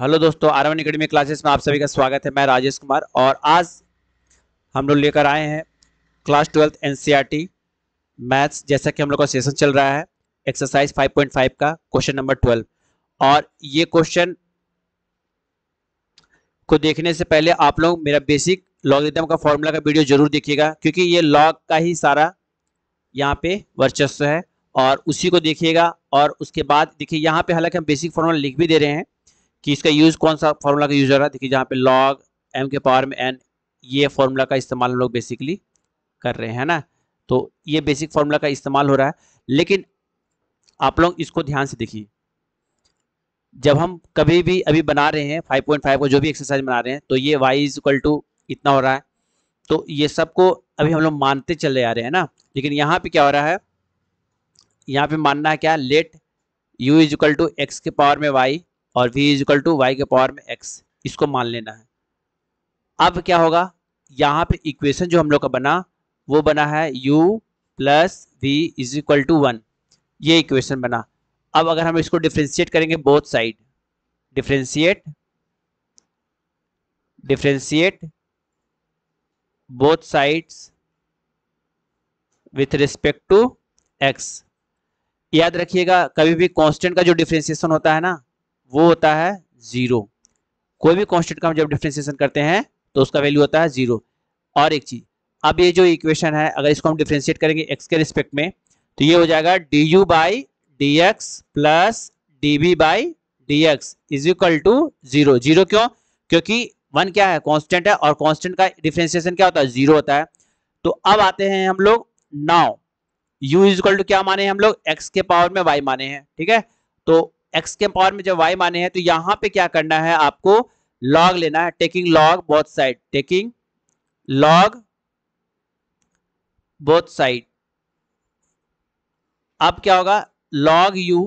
Hello दोस्तों R one academy classes में आप सभी का स्वागत है मैं राजेश कुमार और आज हम लोग लेकर आए हैं class twelfth NCERT e maths जैसा कि हम लोग का सेशन चल रहा है एक्सरसाइज 5.5 का क्वेश्चन नंबर 12 और ये क्वेश्चन को देखने से पहले आप लोग मेरा बेसिक लॉगिथम का फॉर्मूला का वीडियो जरूर देखिएगा क्योंकि ये लॉग का ही सारा यहाँ पे वर्चस्व है और उसी को देखिएगा और उसके बाद देखिए यहाँ पे हालांकि हम बेसिक फॉर्मूला लिख भी दे रहे हैं कि इसका यूज़ कौन सा फॉर्मूला का यूज़ हो रहा है देखिए जहाँ पे लॉग एम के पावर में एन ये फार्मूला का इस्तेमाल हम लोग बेसिकली कर रहे हैं ना तो ये बेसिक फार्मूला का इस्तेमाल हो रहा है लेकिन आप लोग इसको ध्यान से देखिए जब हम कभी भी अभी बना रहे हैं 5.5 को जो भी एक्सरसाइज बना रहे हैं तो ये y इज इक्वल टू इतना हो रहा है तो ये सबको अभी हम लोग मानते चले आ रहे हैं ना लेकिन यहाँ पे क्या हो रहा है यहाँ पे मानना है क्या let u is equal to x के पावर में y और v is equal to Y के पावर में x इसको मान लेना है अब क्या होगा यहाँ पे इक्वेशन जो हम लोग का बना वो बना है u plus V is equal to one ये इक्वेशन बना अब अगर हम इसको डिफ्रेंशिएट करेंगे both side differentiate differentiate both sides with respect to X याद रखिएगा कभी भी कांस्टेंट का जो डिफ्रेंशिएशन होता है ना वो होता है ज़ीरो कोई भी कॉन्स्टेंट का हम जब डिफ्रेंसिएशन करते हैं तो उसका वैल्यू होता है ज़ीरो और एक चीज़ अब ये जो इक्वेशन है अगर इसको हम डिफ्रेंशिएट करेंगे एक्स के रिस्पेक्ट में तो ये हो जाएगा D you by D x plus D B by D x is equal to zero zero क्यों क्योंकि वन क्या है कांस्टेंट है और कांस्टेंट का डिफ्रेंसिएशन क्या होता है जीरो होता है तो अब आते हैं हम लोग now U is equal to क्या माने हम लोग एक्स के पावर में वाई माने हैं ठीक है तो एक्स के पावर में जब वाई माने हैं तो यहां पे क्या करना है आपको लॉग लेना है taking log both side taking log both side अब क्या होगा log U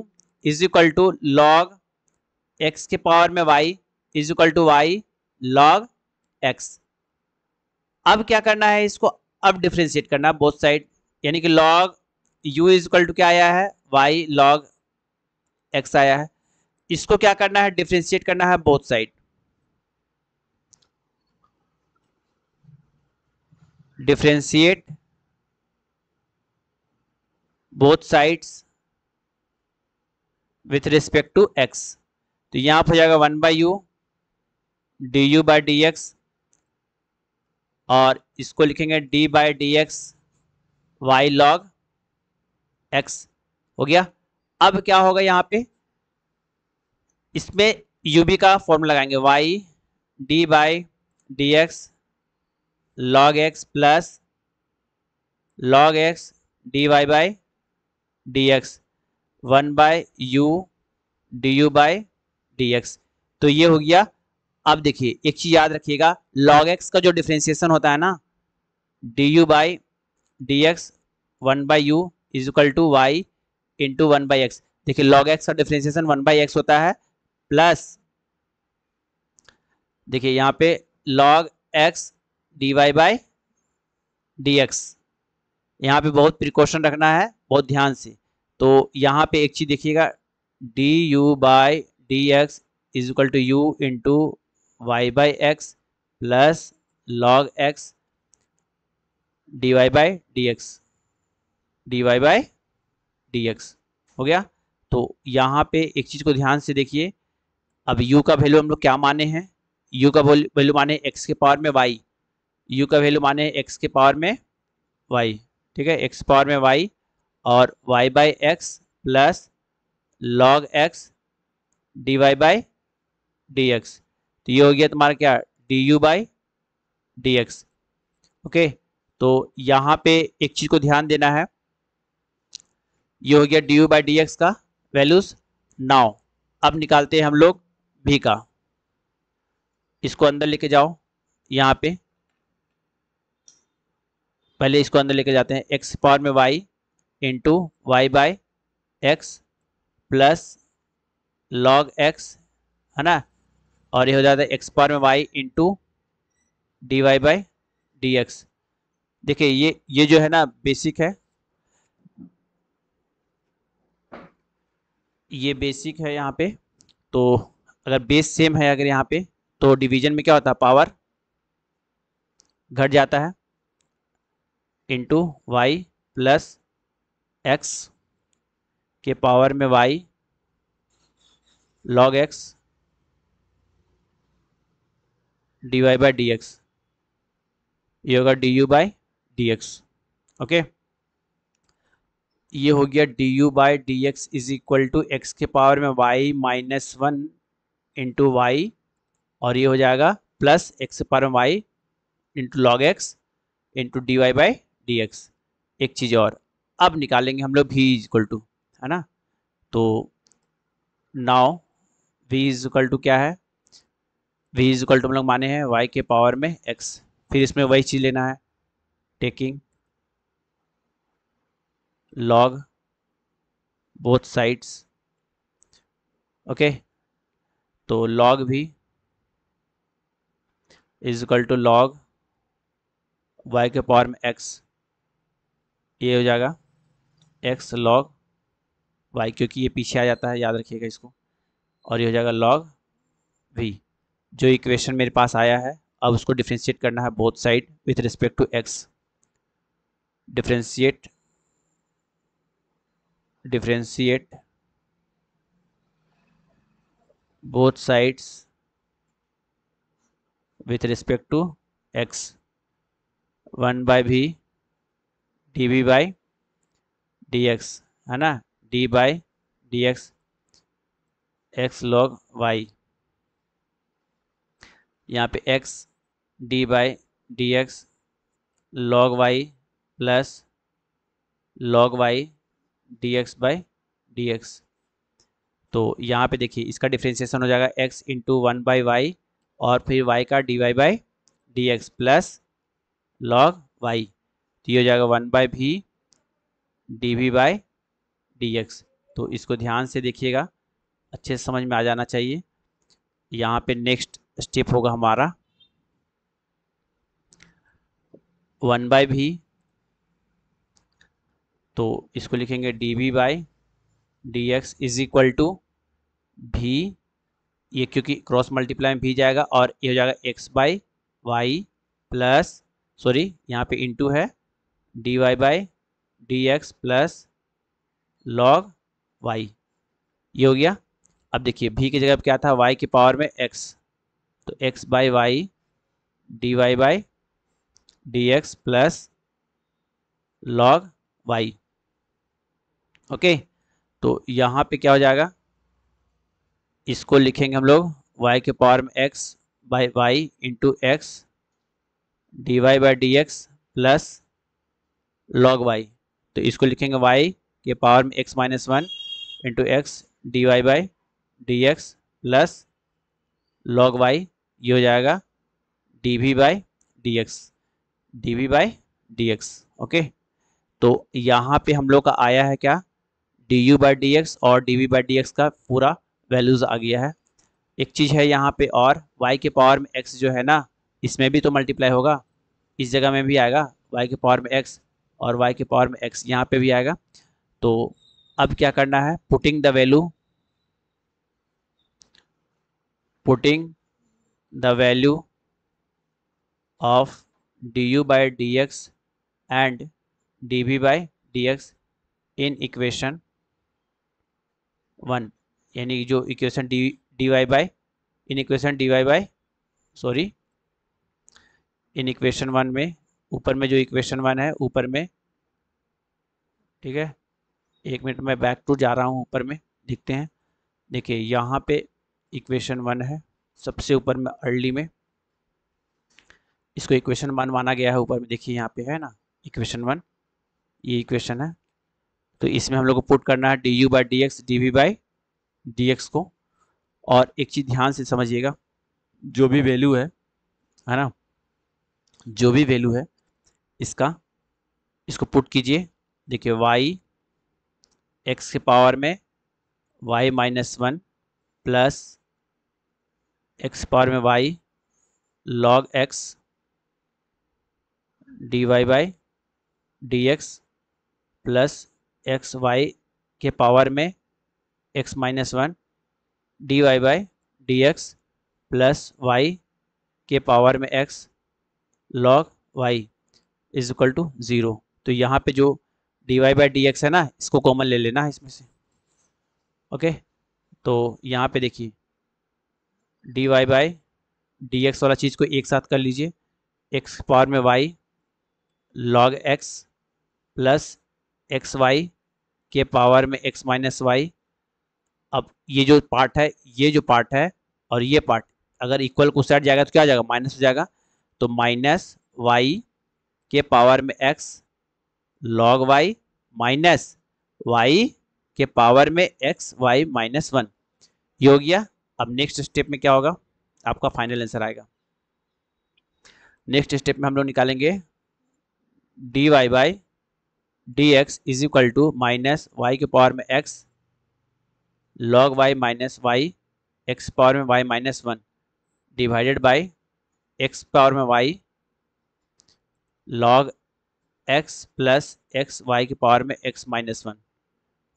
is equal to log X के पावर में Y is equal to Y log X अब क्या करना है इसको अब डिफ्रेंशिएट करना बोथ साइड यानी कि log U is equal to क्या आया है वाई लॉग एक्स आया है इसको क्या करना है डिफ्रेंशिएट करना है both side differentiate both sides with respect to X तो यहां पर जाएगा one by U D you by D x और इसको लिखेंगे D by D X Y log X हो गया अब क्या होगा यहाँ पे इसमें यूबी का फॉर्म लगाएंगे y d by D x log x plus log x d y by D x one by u D you by D x तो ये हो गया अब देखिए एक चीज़ याद रखिएगा लॉग एक्स का जो डिफ्रेंसिएशन होता है ना d you by D x one by u is equal to y into one by x देखिए लॉग एक्स और डिफ्रेंसिएशन वन बाई एक्स होता है प्लस देखिए यहाँ पे log x d y by D x यहाँ पे बहुत प्रिकॉशन रखना है बहुत ध्यान से तो यहाँ पे एक चीज़ देखिएगा d you by D x is equal to u into y by x plus log x d y by D x d y by dx हो गया तो यहाँ पे एक चीज को ध्यान से देखिए अब u का वैल्यू हम लोग क्या माने हैं u का वैल्यू माने x के पावर में y u का वैल्यू माने x के पावर में y ठीक है x पावर में y और y by x plus log x d y by D x तो ये हो गया तुम्हारा क्या d you by D x okay तो यहाँ पे एक चीज़ को ध्यान देना है ये हो गया d you by D x का वैल्यूज नाउ अब निकालते हैं हम लोग भी का इसको अंदर लेके जाओ यहाँ पे पहले इसको अंदर लेके जाते हैं एक्स पावर में y into y by x plus log x है ना और ये हो जाता है एक्स पावर में y into d y by D x देखिए ये ये जो है ना बेसिक है ये बेसिक है यहाँ पे तो अगर बेस सेम है अगर यहाँ पे तो डिवीजन में क्या होता है पावर घट जाता है इंटू वाई प्लस एक्स के पावर में y log x d y by D x ये होगा d you by D x okay ये हो गया d you by D x is equal to x के पावर में y minus one into y और ये हो जाएगा प्लस एक्स के पावर में y into log x into d y by D x एक चीज़ और अब निकालेंगे हम लोग भी इज इक्वल टू है ना तो now v is equal to क्या है वी इज इक्वल टू हम लोग माने हैं वाई के पावर में एक्स फिर इसमें वही चीज़ लेना है taking log both sides okay okay? तो log भी is equal to log y के पावर में एक्स ये हो जाएगा एक्स लॉग वाई क्योंकि ये पीछे आ जाता है याद रखिएगा इसको और ये हो जाएगा लॉग भी जो इक्वेशन मेरे पास आया है अब उसको डिफ्रेंशिएट करना है both side with respect to x differentiate differentiate both sides with respect to x 1 by v dv by dx है ना d by dx x log y यहाँ पे x d by dx log y प्लस log y d x by D x तो यहाँ पे देखिए इसका डिफ्रेंशिएशन हो जाएगा x into one by y और फिर वाई का d y by D x plus log y तो ये हो जाएगा one by v d v by D x तो इसको ध्यान से देखिएगा अच्छे से समझ में आ जाना चाहिए यहाँ पे नेक्स्ट स्टेप होगा हमारा वन बाई भी तो इसको लिखेंगे d v by D x is equal to v ये क्योंकि क्रॉस मल्टीप्लाई में भी जाएगा और ये हो जाएगा x by y plus sorry यहाँ पे इंटू है d y by D x plus log y ये हो गया अब देखिए भी की जगह क्या था वाई के पावर में एक्स तो x by y d y by D x plus log y okay तो यहाँ पे क्या हो जाएगा इसको लिखेंगे हम लोग y के पावर में x by y into x d y by D x plus log y तो इसको लिखेंगे y के पावर में x minus one into x d y by D x plus log y ये हो जाएगा d v by D x d v by D x okay तो यहाँ पे हम लोग का आया है क्या d you by D x और d v by D x का पूरा वैल्यूज़ आ गया है एक चीज़ है यहाँ पे और वाई के पावर में एक्स जो है ना इसमें भी तो मल्टीप्लाई होगा इस जगह में भी आएगा वाई के पावर में एक्स और वाई के पावर में एक्स यहाँ पे भी आएगा तो अब क्या करना है putting the value putting the value of d you by D x and d v by D x in equation one यानी जो equation d d y by in equation d y by sorry in equation one में ऊपर में जो equation one है ऊपर में ठीक है एक मिनट में बैक टू जा रहा हूँ ऊपर में देखते हैं देखिए यहाँ पे इक्वेशन वन है सबसे ऊपर में अर्ली में इसको इक्वेशन वन माना गया है ऊपर में देखिए यहाँ पे है ना इक्वेशन वन ये इक्वेशन है तो इसमें हम लोग को पुट करना है d you by D x d v by D x को और एक चीज़ ध्यान से समझिएगा जो भी वैल्यू है है ना जो भी वैल्यू है इसका इसको पुट कीजिए देखिए वाई एक्स के पावर में y minus one plus x power में y log x d y by D x plus x y के पावर में x minus one d y by D x plus y के power में x log y is equal to zero तो यहाँ पे जो d y by D x है ना इसको कॉमन ले लेना है इसमें से ओके तो यहाँ पे देखिए d y by D x वाला चीज़ को एक साथ कर लीजिए एक्स पावर में y log x plus x y के पावर में एक्स माइनस वाई अब ये जो पार्ट है ये जो पार्ट है और ये पार्ट अगर इक्वल को सेट जाएगा तो क्या जाएगा माइनस हो जाएगा तो माइनस वाई के पावर में x log y minus y के पावर में एक्स वाई माइनस वन ये हो गया अब नेक्स्ट स्टेप में क्या होगा आपका फाइनल आंसर आएगा नेक्स्ट स्टेप में हम लोग निकालेंगे d y by D x is equal to minus y के पावर में x log y minus y x power में y minus one divided by x power में y log x plus x y के power में x minus one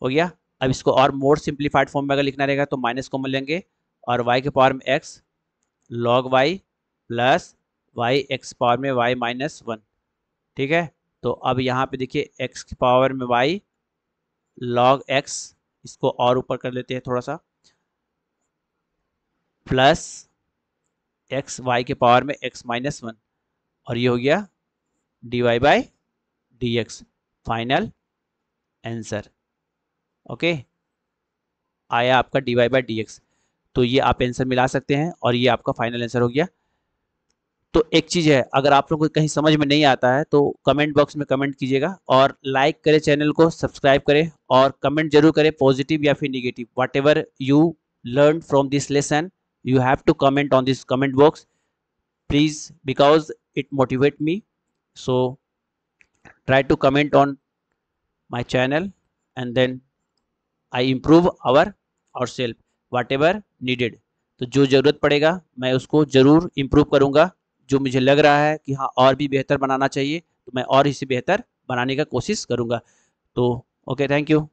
हो गया अब इसको और मोर सिंप्लीफाइड फॉर्म में अगर लिखना रहेगा तो माइनस कॉमन लेंगे और वाई के पावर में x log y plus y x power में वाई माइनस वन ठीक है तो अब यहाँ पे देखिए एक्स की पावर में वाई लॉग एक्स इसको और ऊपर कर लेते हैं थोड़ा सा प्लस एक्स वाई के पावर में एक्स माइनस वन और ये हो गया d y by D x final answer okay आया आपका dy y by D x तो ये आप आंसर मिला सकते हैं और ये आपका फाइनल आंसर हो गया तो एक चीज़ है अगर आप लोगों को कहीं समझ में नहीं आता है तो कमेंट बॉक्स में कमेंट कीजिएगा और लाइक करें चैनल को सब्सक्राइब करें और कमेंट जरूर करें पॉजिटिव या फिर negative whatever you learn from this lesson you have to comment on this comment box please because it motivate me so try to comment on my channel and then I improve our our self whatever needed तो जो ज़रूरत पड़ेगा मैं उसको ज़रूर improve करूँगा जो मुझे लग रहा है कि हाँ और भी बेहतर बनाना चाहिए तो मैं और इसे बेहतर बनाने का कोशिश करूँगा तो ओके थैंक यू